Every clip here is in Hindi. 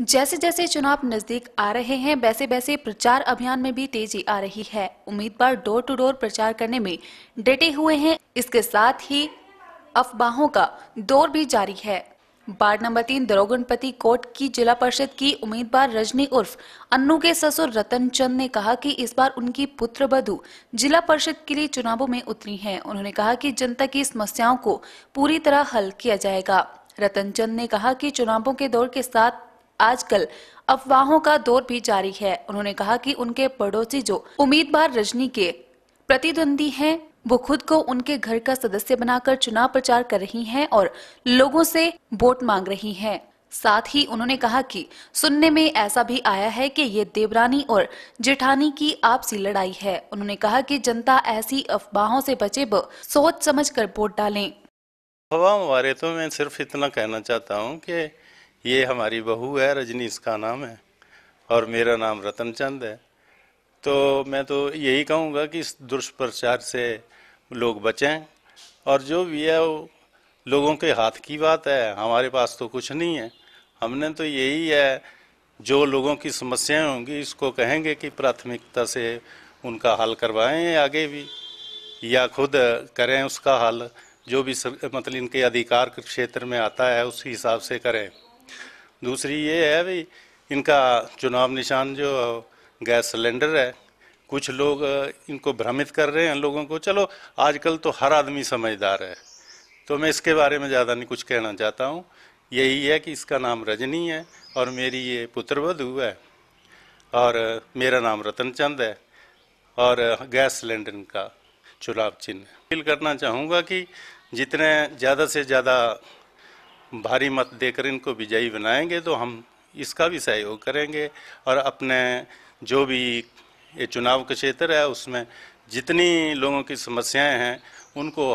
जैसे जैसे चुनाव नजदीक आ रहे हैं वैसे वैसे प्रचार अभियान में भी तेजी आ रही है उम्मीदवार डोर टू डोर प्रचार करने में डटे हुए हैं इसके साथ ही अफवाहों का दौर भी जारी है वार्ड नंबर तीन दरोगणपति कोर्ट की जिला परिषद की उम्मीदवार रजनी उर्फ अन्नू के ससुर रतन चंद ने कहा कि इस बार उनकी पुत्र बधु जिला परिषद के लिए चुनावों में उतरी हैं। उन्होंने कहा कि जनता की समस्याओं को पूरी तरह हल किया जाएगा रतन चंद ने कहा कि चुनावों के दौर के साथ आजकल अफवाहों का दौर भी जारी है उन्होंने कहा कि उनके पड़ोसी जो उम्मीदवार रजनी के प्रतिद्वंदी हैं वो खुद को उनके घर का सदस्य बनाकर चुनाव प्रचार कर रही हैं और लोगों से वोट मांग रही हैं। साथ ही उन्होंने कहा कि सुनने में ऐसा भी आया है कि ये देवरानी और जेठानी की आपसी लड़ाई है उन्होंने कहा कि जनता ऐसी अफवाहों से बचे व सोच समझ कर वोट डालें अफवाह बारे तो मैं सिर्फ इतना कहना चाहता हूँ कि ये हमारी बहू है रजनी इसका नाम है और मेरा नाम रतन चंद है तो मैं तो यही कहूँगा कि इस दुष्प्रचार से लोग बचें और जो भी है वो लोगों के हाथ की बात है हमारे पास तो कुछ नहीं है हमने तो यही है जो लोगों की समस्याएं होंगी इसको कहेंगे कि प्राथमिकता से उनका हल करवाएं आगे भी या खुद करें उसका हल जो भी मतलब इनके अधिकार के क्षेत्र में आता है उस हिसाब से करें दूसरी ये है भाई इनका चुनाव निशान जो गैस सिलेंडर है कुछ लोग इनको भ्रमित कर रहे हैं लोगों को चलो आजकल तो हर आदमी समझदार है तो मैं इसके बारे में ज़्यादा नहीं कुछ कहना चाहता हूँ यही है कि इसका नाम रजनी है और मेरी ये पुत्रवधु है और मेरा नाम रतन चंद है और गैस सिलेंडर का चुनाव चिन्ह अपील करना चाहूँगा कि जितने ज़्यादा से ज़्यादा भारी मत देकर इनको विजयी बनाएंगे तो हम इसका भी सहयोग करेंगे और अपने जो भी ये चुनाव का क्षेत्र है उसमें जितनी लोगों की समस्याएं हैं उनको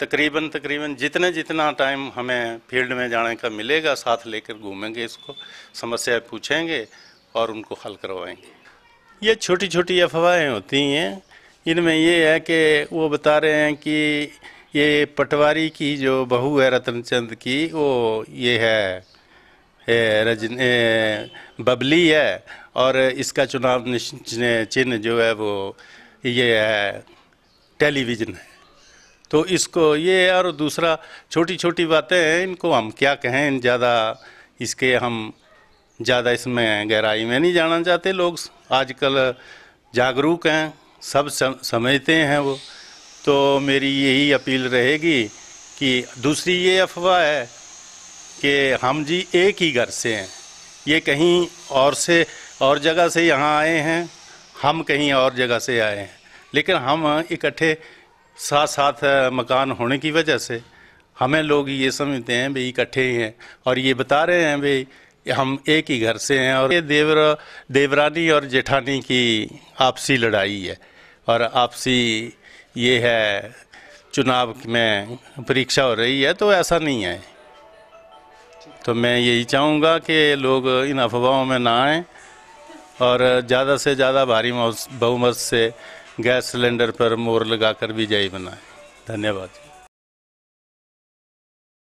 तकरीबन तकरीबन जितने जितना टाइम हमें फील्ड में जाने का मिलेगा साथ लेकर घूमेंगे इसको समस्याएं पूछेंगे और उनको हल करवाएंगे ये छोटी छोटी अफवाहें होती हैं इनमें ये है कि वो बता रहे हैं कि ये पटवारी की जो बहू है रतनचंद की वो ये है रजन बबली है और इसका चुनाव चिन्ह जो है वो ये है टेलीविज़न है तो इसको ये और दूसरा छोटी छोटी बातें हैं इनको हम क्या कहें ज़्यादा इसके हम ज़्यादा इसमें गहराई में नहीं जाना चाहते लोग आजकल जागरूक हैं सब समझते हैं वो तो मेरी यही अपील रहेगी कि दूसरी ये अफवाह है कि हम जी एक ही घर से हैं ये कहीं और से और जगह से यहाँ आए हैं हम कहीं और जगह से आए हैं लेकिन हम इकट्ठे साथ साथ मकान होने की वजह से हमें लोग ये समझते हैं भाई इकट्ठे ही हैं और ये बता रहे हैं भाई हम एक ही घर से हैं और ये देवर देवरानी और जेठानी की आपसी लड़ाई है और आपसी ये है चुनाव में परीक्षा हो रही है तो ऐसा नहीं है तो मैं यही चाहूँगा कि लोग इन अफवाहों में ना आएँ और ज़्यादा से ज़्यादा भारी बहुमत से गैस सिलेंडर पर मोर लगाकर विजयी बनाएँ धन्यवाद